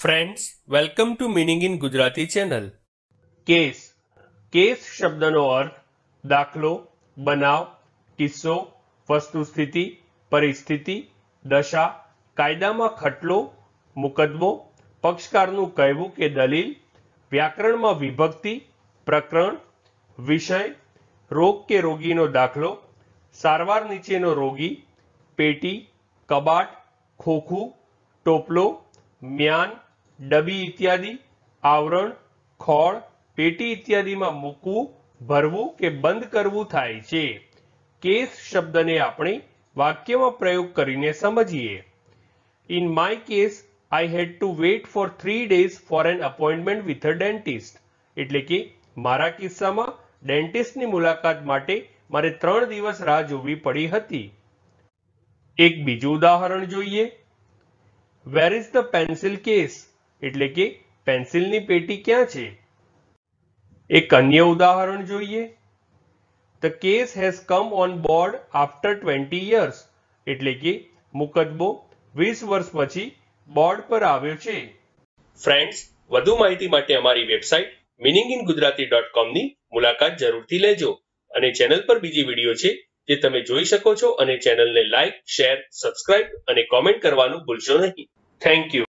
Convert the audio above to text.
friends welcome to meaning in Gujarati channel case case શબ્દનો અર્થ દાખલો બનાવ કિસ્સો વસ્તુ સ્થિતિ પરિસ્થિતિ દશા કાયદામાં ખટલો મુકદ્દમો પક્ષકારનું કહેવું કે દલીલ વ્યાકરણમાં વિભક્તિ પ્રકરણ વિષય રોગ કે રોગીનો દાખલો સારવાર નીચેનો રોગી પેટી કબાટ ખોખું ટોપલો મ્યાન ડબી ઇત્યાદિ આવરણ ખોળ પેટી ઇત્યાદિમાં મૂકવું ભરવું કે બંધ કરવું થાય છે કેસ શબ્દને આપણે વાક્યમાં પ્રયોગ કરીને સમજીએ in my case I had to wait for three days for an appointment with a dentist એટલે કે મારા કિસ્સામાં ડેન્ટિસ્ટની મુલાકાત માટે મારે ત્રણ દિવસ રાહ જોવી પડી હતી એક બીજું ઉદાહરણ જોઈએ where is the pencil case એટલે કે પેન્સિલની પેટી ક્યાં છે એક અન્ય ઉદાહરણ જોઈએ the case has come on board after twenty years એટલે કે મુકદ્દમો વીસ વર્ષ પછી બોર્ડ પર આવ્યો છે ફ્રેન્ડ્સ વધુ માહિતી માટે અમારી website meaning in Gujarati dot કોમની મુલાકાત જરૂરથી લેજો અને ચેનલ પર બીજી વિડીયો છે જે તમે જોઈ શકો છો અને ચેનલને લાઇક શેર સબસ્ક્રાઇબ અને કોમેન્ટ કરવાનું ભૂલશો નહીં થેન્ક યુ